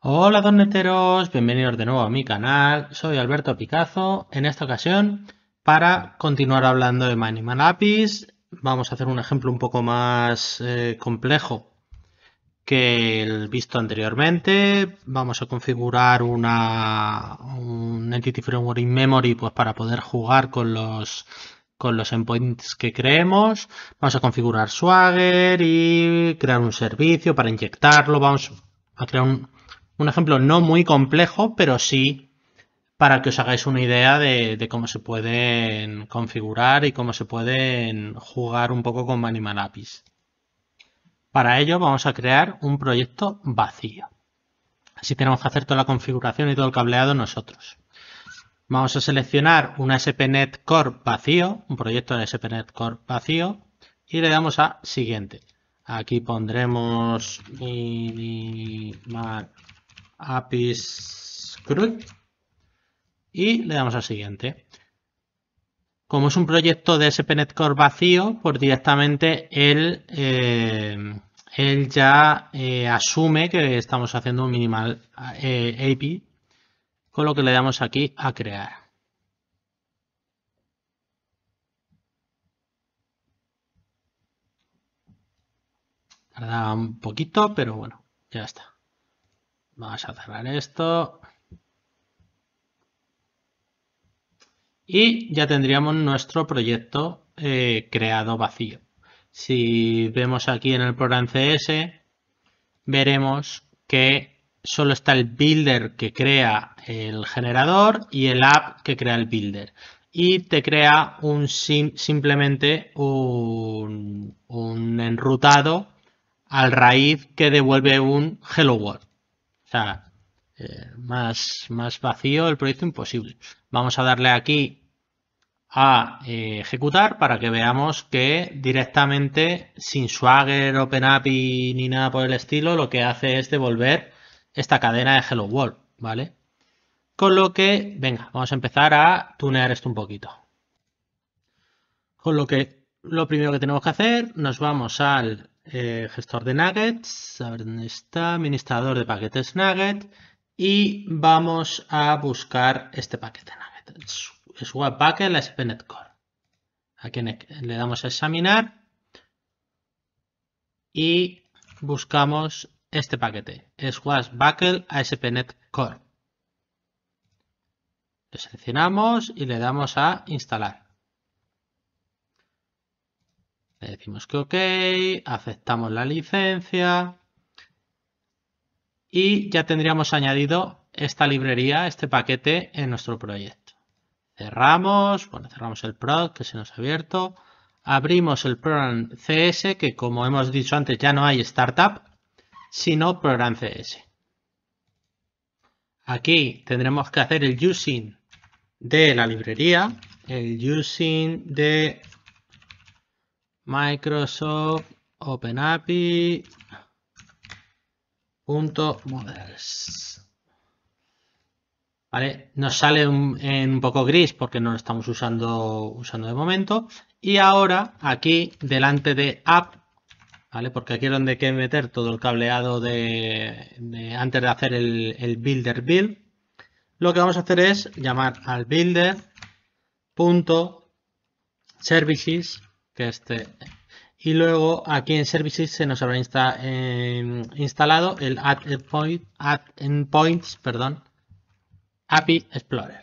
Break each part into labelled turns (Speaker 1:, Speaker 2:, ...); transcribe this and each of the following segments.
Speaker 1: Hola donneteros, bienvenidos de nuevo a mi canal, soy Alberto Picazo, en esta ocasión para continuar hablando de Manapis, vamos a hacer un ejemplo un poco más eh, complejo que el visto anteriormente. Vamos a configurar una, un Entity Framework in Memory pues, para poder jugar con los, con los endpoints que creemos. Vamos a configurar Swagger y crear un servicio para inyectarlo. Vamos a crear un, ejemplo no muy complejo, pero sí para que os hagáis una idea de, cómo se pueden configurar y cómo se pueden jugar un poco con APIs para ello vamos a crear un proyecto vacío. Así tenemos que hacer toda la configuración y todo el cableado nosotros. Vamos a seleccionar un SPNet Core vacío, un proyecto de SPNet Core vacío, y le damos a siguiente. Aquí pondremos minimal APIs Crude y le damos a siguiente. Como es un proyecto de SPNet Core vacío, pues directamente el, eh, él ya eh, asume que estamos haciendo un minimal eh, AP, API, con lo que le damos aquí a crear. Tarda un poquito, pero bueno, ya está. Vamos a cerrar esto. Y ya tendríamos nuestro proyecto eh, creado vacío. Si vemos aquí en el programa CS, veremos que solo está el builder que crea el generador y el app que crea el builder. Y te crea un simplemente un, enrutado al raíz que devuelve un hello world. O sea, eh, más, más vacío el proyecto imposible. Vamos a darle aquí a eh, ejecutar para que veamos que directamente sin Swagger, OpenAPI ni nada por el estilo, lo que hace es devolver esta cadena de Hello World, ¿vale? Con lo que, venga, vamos a empezar a tunear esto un poquito. Con lo que lo primero que tenemos que hacer, nos vamos al eh, gestor de nuggets, a ver dónde está, administrador de paquetes nugget, y vamos a buscar este paquete nugget es a SPNet Core. Aquí le damos a examinar y buscamos este paquete. Es Buckle ASP.NET Core. Lo seleccionamos y le damos a instalar. Le decimos que ok, aceptamos la licencia y ya tendríamos añadido esta librería, este paquete en nuestro proyecto. Cerramos, bueno, cerramos el prod que se nos ha abierto. Abrimos el program CS, que como hemos dicho antes ya no hay startup, sino program CS. Aquí tendremos que hacer el using de la librería, el using de Microsoft OpenAPI.models. Nos sale un, en un poco gris porque no lo estamos usando, usando de momento. Y ahora aquí delante de app, ¿vale? Porque aquí es donde hay que meter todo el cableado de, antes de hacer el, builder build. Lo que vamos a hacer es llamar al builder.services, que este, y luego aquí en services se nos habrá eh, instalado el add endpoint, add endpoints, perdón, API Explorer.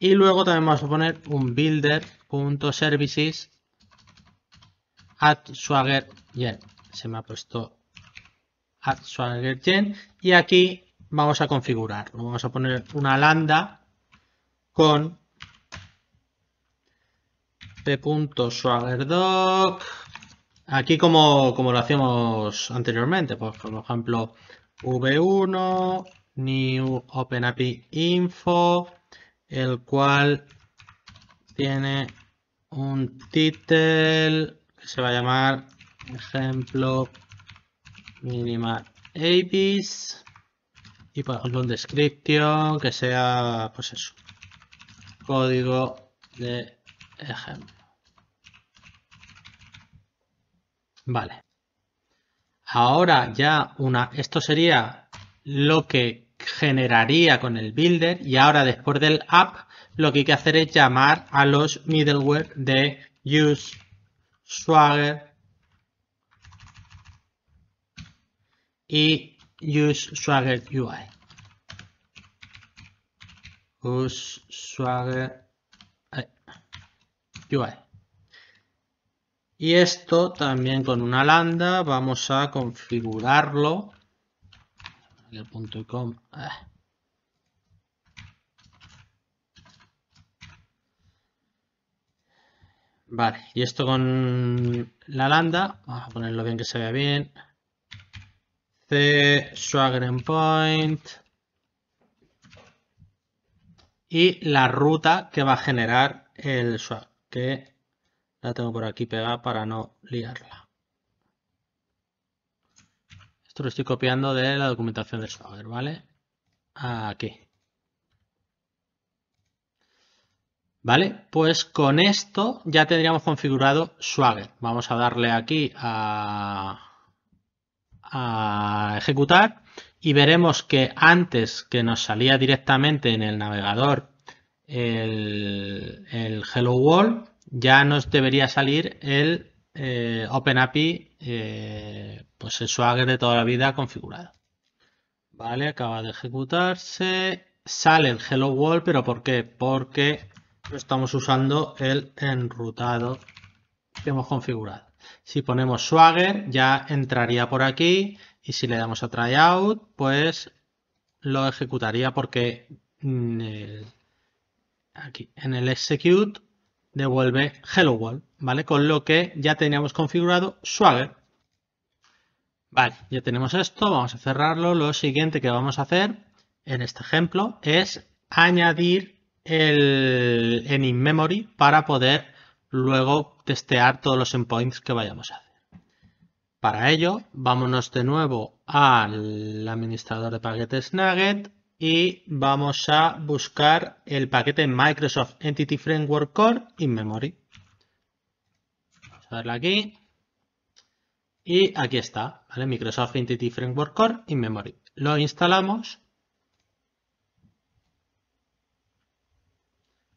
Speaker 1: Y luego también vamos a poner un builder.services at swagger Se me ha puesto at swagger Y aquí vamos a configurar, Vamos a poner una lambda con p.swaggerdoc. Aquí como, lo hacíamos anteriormente, pues por ejemplo v1 new openapi info, el cual tiene un título que se va a llamar ejemplo minimal APIs y por ejemplo un description que sea pues eso código de ejemplo vale ahora ya una esto sería lo que generaría con el builder y ahora después del app lo que hay que hacer es llamar a los middleware de use swagger y use swagger UI. swagger eh, UI. Y esto también con una lambda vamos a configurarlo el punto com. Ah. Vale, y esto con la lambda, vamos a ponerlo bien que se vea bien. C, swagger point Y la ruta que va a generar el swag, que la tengo por aquí pegada para no liarla lo estoy copiando de la documentación de Swagger. ¿vale? Aquí. ¿Vale? Pues con esto ya tendríamos configurado Swagger. Vamos a darle aquí a, ejecutar y veremos que antes que nos salía directamente en el navegador el, Hello World, ya nos debería salir el eh, OpenAPI eh, pues el swagger de toda la vida configurado. Vale, acaba de ejecutarse. Sale el hello world, pero ¿por qué? Porque estamos usando el enrutado que hemos configurado. Si ponemos swagger ya entraría por aquí y si le damos a tryout pues lo ejecutaría porque mm, eh, aquí en el execute devuelve Hello World, ¿vale? Con lo que ya teníamos configurado Swagger. Vale, ya tenemos esto, vamos a cerrarlo. Lo siguiente que vamos a hacer en este ejemplo es añadir el en in-memory para poder luego testear todos los endpoints que vayamos a hacer. Para ello, vámonos de nuevo al administrador de paquetes Nugget y vamos a buscar el paquete Microsoft Entity Framework Core in Memory. Vamos a darle aquí. Y aquí está, Microsoft Entity Framework Core in Memory. Lo instalamos.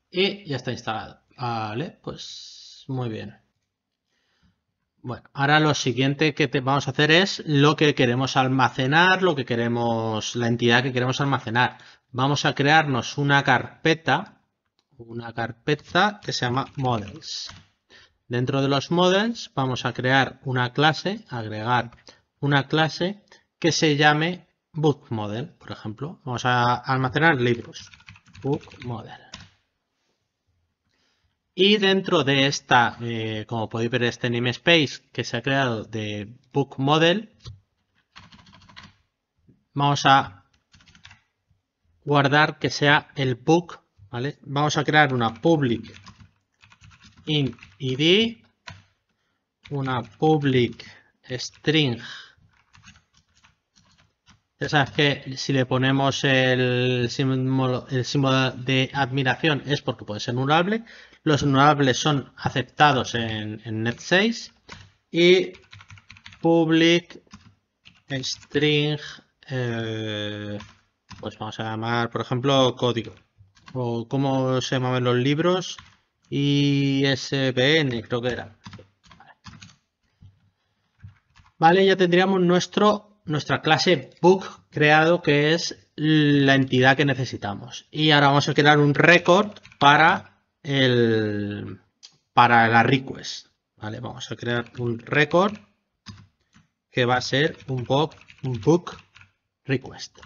Speaker 1: Y ya está instalado. Vale, pues muy bien. Bueno, ahora lo siguiente que te vamos a hacer es lo que queremos almacenar, lo que queremos, la entidad que queremos almacenar. Vamos a crearnos una carpeta, una carpeta que se llama models. Dentro de los models vamos a crear una clase, agregar una clase que se llame book por ejemplo. Vamos a almacenar libros, book y dentro de esta, eh, como podéis ver, este namespace que se ha creado de book model, vamos a guardar que sea el book, ¿vale? Vamos a crear una public in id, una public string ya que si le ponemos el símbolo, el símbolo de admiración es porque puede ser nulable Los nulables son aceptados en, net6 y public string, eh, pues vamos a llamar, por ejemplo, código. O cómo se llaman los libros, ISBN creo que era. Vale, ya tendríamos nuestro nuestra clase book creado que es la entidad que necesitamos. Y ahora vamos a crear un record para el para la request. Vale, vamos a crear un record que va a ser un book, un book request.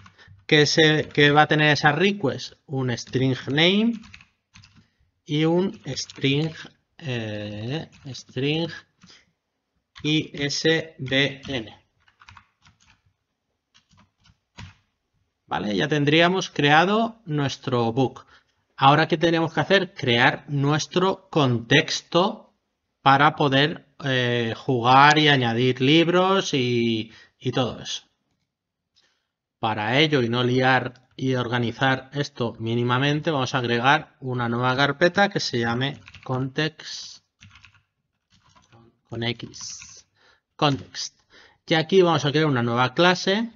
Speaker 1: Que, se, va a tener esa request un string name y un string eh, string ISBN. ¿vale? Ya tendríamos creado nuestro book. Ahora, ¿qué tenemos que hacer? Crear nuestro contexto para poder eh, jugar y añadir libros y, y todo eso. Para ello y no liar y organizar esto mínimamente, vamos a agregar una nueva carpeta que se llame context con X. Context. Y aquí vamos a crear una nueva clase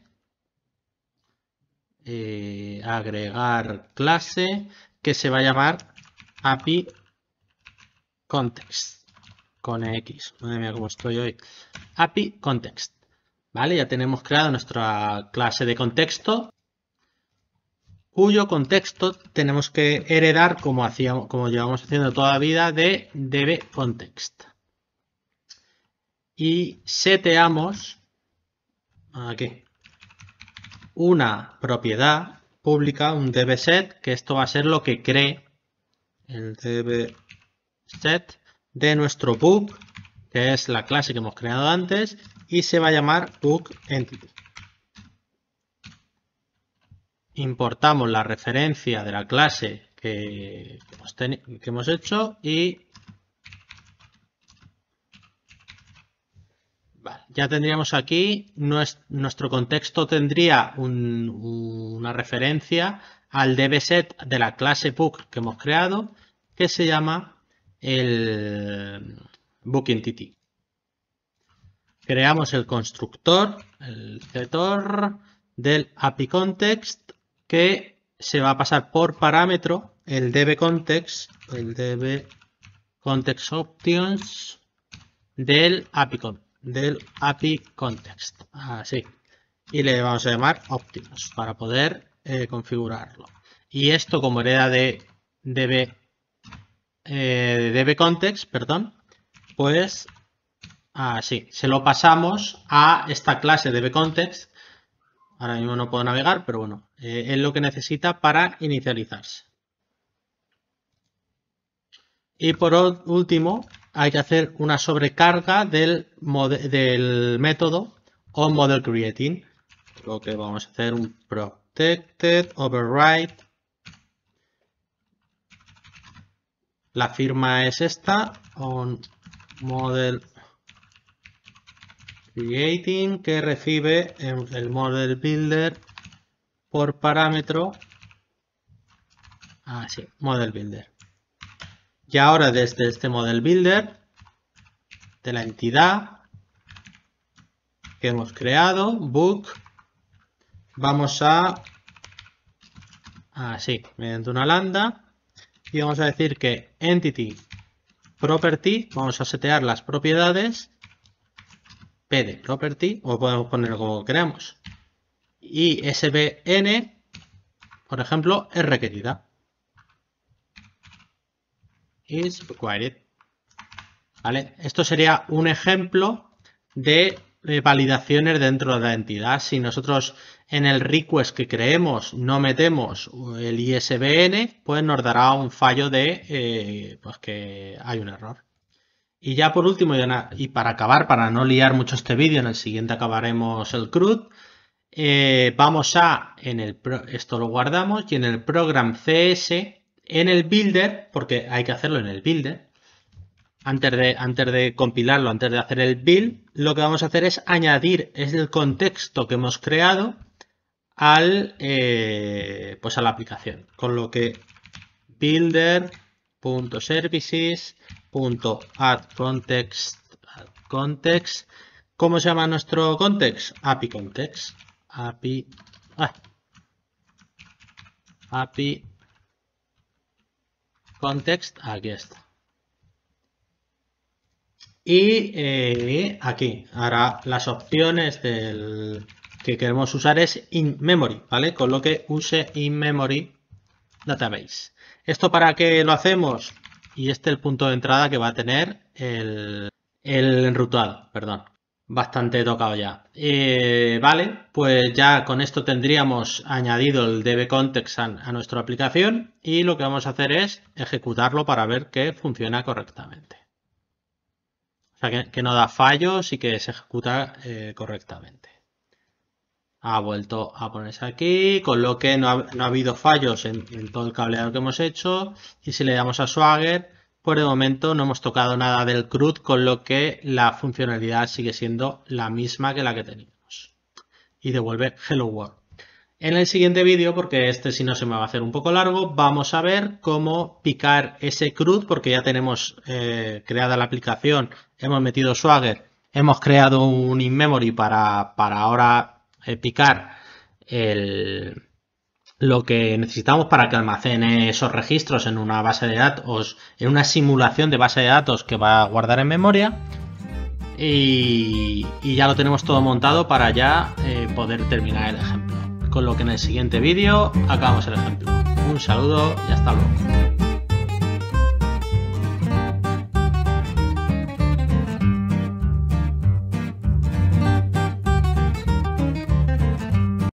Speaker 1: eh, agregar clase que se va a llamar API context con e X. Madre mía, cómo estoy hoy. API context. ¿Vale? Ya tenemos creado nuestra clase de contexto cuyo contexto tenemos que heredar como, hacíamos, como llevamos haciendo toda la vida de db-context Y seteamos aquí una propiedad pública, un dbSet, que esto va a ser lo que cree el dbSet de nuestro book, que es la clase que hemos creado antes, y se va a llamar bookEntity. Importamos la referencia de la clase que que hemos hecho y ya tendríamos aquí, nuestro contexto tendría una referencia al dbset de la clase book que hemos creado, que se llama el bookentity. Creamos el constructor, el setor del ApiContext que se va a pasar por parámetro el dbcontext, el dbcontextOptions del API del API context, así. Y le vamos a llamar Optimus para poder eh, configurarlo. Y esto como hereda de DB, eh, de context, perdón, pues así. Se lo pasamos a esta clase DB context. Ahora mismo no puedo navegar, pero bueno, eh, es lo que necesita para inicializarse. Y por último, hay que hacer una sobrecarga del, del método onModelCreating model creating. Lo que vamos a hacer un protected override. La firma es esta, on model creating, que recibe el ModelBuilder por parámetro. Así, ah, model builder. Y ahora desde este model builder de la entidad que hemos creado, book, vamos a, así, mediante una lambda, y vamos a decir que entity property, vamos a setear las propiedades, PD property, o podemos poner como queramos, y sbn, por ejemplo, es requerida is required. Esto sería un ejemplo de eh, validaciones dentro de la entidad. Si nosotros en el request que creemos no metemos eh, el ISBN, pues nos dará un fallo de eh, pues que hay un error. Y ya por último, y para acabar, para no liar mucho este vídeo, en el siguiente acabaremos el CRUD. vamos a, en el, esto lo guardamos, y en el program CS en el builder, porque hay que hacerlo en el builder, antes de, antes de compilarlo, antes de hacer el build, lo que vamos a hacer es añadir el contexto que hemos creado al, eh, pues a la aplicación. Con lo que builder.services.addContext ¿Cómo se llama nuestro context? API context. API. Ah. API context aquí está, Y eh, aquí, ahora las opciones del que queremos usar es in memory, ¿vale? Con lo que use in memory database. ¿Esto para qué lo hacemos? Y este es el punto de entrada que va a tener el, el enrutado, perdón bastante tocado ya. Eh, vale, pues ya con esto tendríamos añadido el DB Context a, nuestra aplicación y lo que vamos a hacer es ejecutarlo para ver que funciona correctamente. O sea, que, no da fallos y que se ejecuta eh, correctamente. Ha vuelto a ponerse aquí, con lo que no ha, habido fallos en, en todo el cableado que hemos hecho. Y si le damos a Swagger, por el momento no hemos tocado nada del CRUD, con lo que la funcionalidad sigue siendo la misma que la que teníamos. Y devuelve Hello World. En el siguiente vídeo, porque este si no se me va a hacer un poco largo, vamos a ver cómo picar ese CRUD, porque ya tenemos eh, creada la aplicación, hemos metido Swagger, hemos creado un in-memory para, para ahora eh, picar el, lo que necesitamos para que almacene esos registros en una base de datos, en una simulación de base de datos que va a guardar en memoria. Y, ya lo tenemos todo montado para ya eh, poder terminar el ejemplo. Con lo que en el siguiente vídeo acabamos el ejemplo. Un saludo y hasta luego.